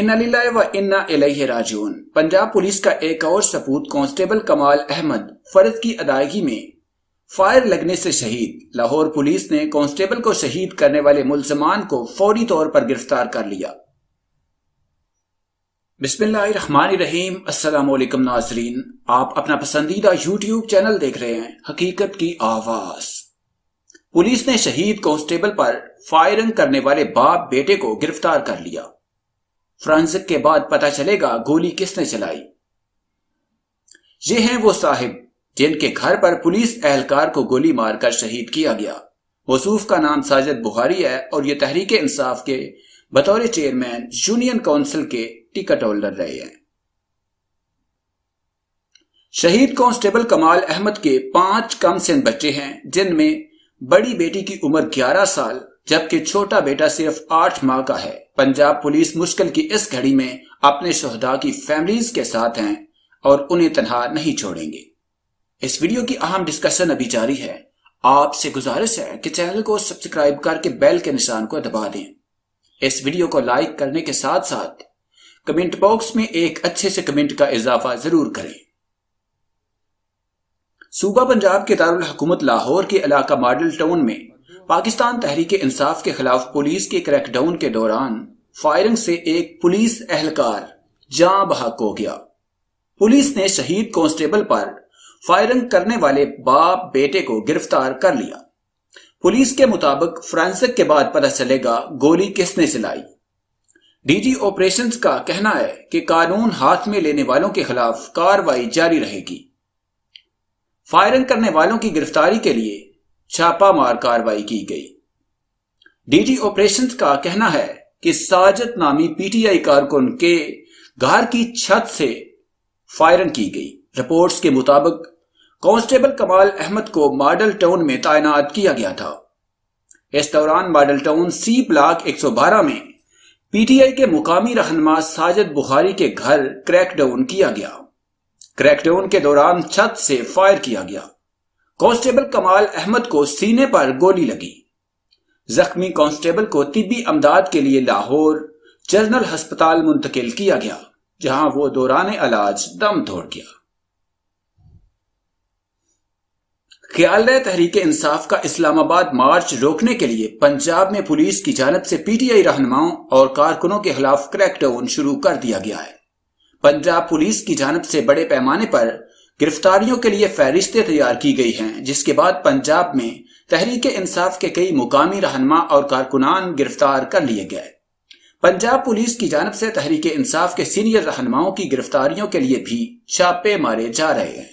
इन्ना इलैहि राज पंजाब पुलिस का एक और सपूत कांस्टेबल कमाल अहमद फर्ज की अदायगी में फायर लगने से शहीद लाहौर पुलिस ने कांस्टेबल को शहीद करने वाले मुलजमान को फौरी तौर पर गिरफ्तार कर लिया बिस्मिल्लाम असल नाजरीन आप अपना पसंदीदा यूट्यूब चैनल देख रहे हैं हकीकत की आवाज पुलिस ने शहीद कांस्टेबल पर फायरिंग करने वाले बाप बेटे को गिरफ्तार कर लिया फ्रांसिक के बाद पता चलेगा गोली किसने चलाई ये हैं वो साहिब जिनके घर पर पुलिस एहलकार को गोली मारकर शहीद किया गया मौसूफ का नाम साजिद बुहारी है और ये तहरीक इंसाफ के बतौर चेयरमैन यूनियन काउंसिल के टिकट होल्डर रहे हैं शहीद कांस्टेबल कमाल अहमद के पांच कम सिंध बच्चे हैं जिनमें बड़ी बेटी की उम्र 11 साल जबकि छोटा बेटा सिर्फ आठ माह का है पंजाब पुलिस मुश्किल की इस घड़ी में अपने शहदा की फैमिलीज के साथ हैं और उन्हें तनहा नहीं छोड़ेंगे इस वीडियो की अहम डिस्कशन अभी जारी है आपसे गुजारिश है कि चैनल को सब्सक्राइब करके बेल के निशान को दबा दें इस वीडियो को लाइक करने के साथ साथ कमेंट बॉक्स में एक अच्छे से कमेंट का इजाफा जरूर करें सूबा पंजाब के दारुल लाहौर के इलाका मॉडल टाउन में पाकिस्तान तहरीक इंसाफ के खिलाफ पुलिस के क्रैकडाउन के दौरान फायरिंग से एक पुलिस एहलकार जां बहक हो गया पुलिस ने शहीद कांस्टेबल पर फायरिंग करने वाले बाप बेटे को गिरफ्तार कर लिया पुलिस के मुताबिक फ्रांसिक के बाद पता चलेगा गोली किसने चलाई डीजी ऑपरेशंस का कहना है कि कानून हाथ में लेने वालों के खिलाफ कार्रवाई जारी रहेगी फायरिंग करने वालों की गिरफ्तारी के लिए छापामार कार्रवाई की गई डीजी ऑपरेशन का कहना है कि साजत नामी पीटीआई कारकुन के घर की छत से फायरिंग की गई रिपोर्ट्स के मुताबिक कांस्टेबल कमाल अहमद को मॉडल टाउन में तैनात किया गया था इस दौरान मॉडल टाउन सी ब्लॉक 112 में पीटीआई के मुकामी रहनमा साजिद बुखारी के घर क्रैकडाउन किया गया क्रैकडाउन के दौरान छत से फायर किया गया कांस्टेबल कमाल अहमद को सीने पर गोली लगी जख्मी कांस्टेबल को तिबी अमदाद के लिए लाहौर जनरल हस्पताल मुंतकिल किया गया जहां वो दौरान इलाज दम तोड़ गया ख्याल तहरीक इंसाफ का इस्लामाबाद मार्च रोकने के लिए पंजाब में पुलिस की जानब से पीटीआई रहनुमाओं और कारकुनों के खिलाफ क्रैकडाउन शुरू कर दिया गया है पंजाब पुलिस की जानब से बड़े पैमाने पर गिरफ्तारियों के लिए फहरिस्तें तैयार की गई हैं जिसके बाद पंजाब में तहरीक इंसाफ के कई मुकामी रहनमा और कारकुनान गिरफ्तार कर लिए गए पंजाब पुलिस की जानब से तहरीक इंसाफ के सीनियर रहनमाओं की गिरफ्तारियों के लिए भी छापे मारे जा रहे हैं